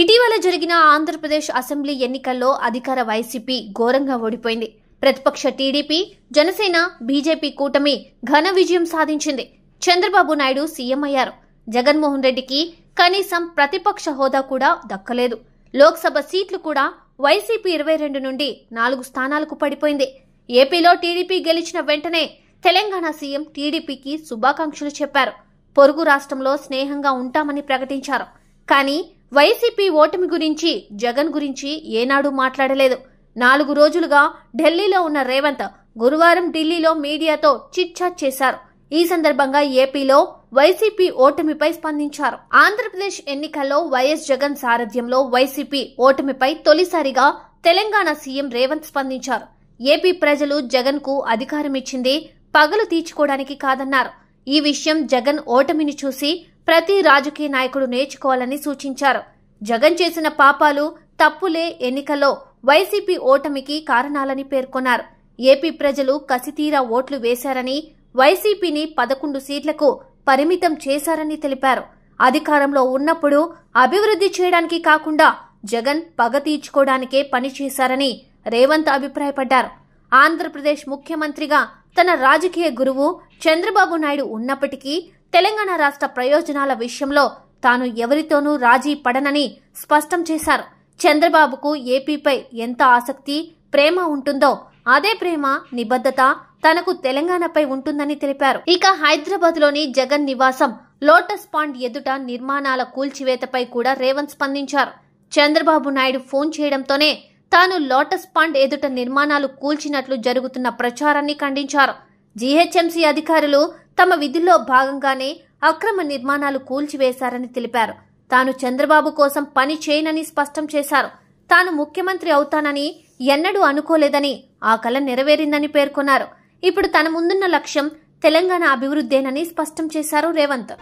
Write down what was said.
ఇటీవల జరిగిన ఆంధ్రప్రదేశ్ అసెంబ్లీ ఎన్నికల్లో అధికార వైసీపీ ఘోరంగా ఓడిపోయింది ప్రతిపక్ష టీడీపీ జనసేన బీజేపీ కూటమి ఘన విజయం సాధించింది చంద్రబాబు నాయుడు సీఎం అయ్యారు జగన్మోహన్ రెడ్డికి కనీసం ప్రతిపక్ష హోదా కూడా దక్కలేదు లోక్సభ సీట్లు కూడా వైసీపీ ఇరవై రెండు నుండి నాలుగు స్థానాలకు పడిపోయింది ఏపీలో టీడీపీ గెలిచిన వెంటనే తెలంగాణ సీఎం టీడీపీకి శుభాకాంక్షలు చెప్పారు పొరుగు రాష్ట్రంలో స్నేహంగా ఉంటామని ప్రకటించారు కానీ వైసీపీ ఓటమి గురించి జగన్ గురించి ఏనాడు మాట్లాడలేదు నాలుగు రోజులుగా ఢిల్లీలో ఉన్న రేవంత్ గురువారం ఢిల్లీలో మీడియాతో చిట్చాట్ చేశారు ఈ సందర్భంగా ఏపీలో వైసీపీ ఓటమిపై స్పందించారు ఆంధ్రప్రదేశ్ ఎన్నికల్లో వైఎస్ జగన్ సారథ్యంలో వైసీపీ ఓటమిపై తొలిసారిగా తెలంగాణ సీఎం రేవంత్ స్పందించారు ఏపీ ప్రజలు జగన్ కు అధికారమిచ్చింది పగలు తీర్చుకోవడానికి కాదన్నారు ఈ విషయం జగన్ ఓటమిని చూసి ప్రతి రాజకీయ నాయకుడు నేర్చుకోవాలని సూచించారు జగన్ చేసిన పాపాలు తప్పులే ఎన్నికల్లో వైసీపీ ఓటమికి కారణాలని పేర్కొన్నారు ఏపీ ప్రజలు కసితీరా ఓట్లు వేశారని వైసీపీని పదకొండు సీట్లకు పరిమితం చేశారని తెలిపారు అధికారంలో ఉన్నప్పుడు అభివృద్ధి చేయడానికి కాకుండా జగన్ పగ తీర్చుకోవడానికే పనిచేశారని రేవంత్ అభిప్రాయపడ్డారు ఆంధ్రప్రదేశ్ ముఖ్యమంత్రిగా తన రాజకీయ గురువు చంద్రబాబు నాయుడు ఉన్నప్పటికీ తెలంగాణ రాష్ట్ర ప్రయోజనాల విషయంలో తాను ఎవరితోనూ రాజీ పడనని స్పష్టం చేశారు చంద్రబాబుకు ఏపీపై ఎంత ఆసక్తి ప్రేమ ఉంటుందో అదే ప్రేమ నిబద్ధత తనకు తెలంగాణపై ఉంటుందని తెలిపారు ఇక హైదరాబాద్లోని జగన్ నివాసం లోటస్ పాండ్ ఎదుట నిర్మాణాల కూల్చివేతపై కూడా రేవంత్ స్పందించారు చంద్రబాబు నాయుడు ఫోన్ చేయడంతోనే తాను లోటస్ పాండ్ ఎదుట నిర్మాణాలు కూల్చినట్లు జరుగుతున్న ప్రచారాన్ని ఖండించారు జీహెచ్ఎంసీ అధికారులు తమ విధుల్లో భాగంగానే అక్రమ నిర్మాణాలు కూల్చివేశారని తెలిపారు తాను చంద్రబాబు కోసం పని చేయనని స్పష్టం చేశారు తాను ముఖ్యమంత్రి అవుతానని ఎన్నడూ అనుకోలేదని ఆ కల నెరవేరిందని పేర్కొన్నారు ఇప్పుడు తన ముందున్న లక్ష్యం తెలంగాణ అభివృద్ధేనని స్పష్టం చేశారు రేవంత్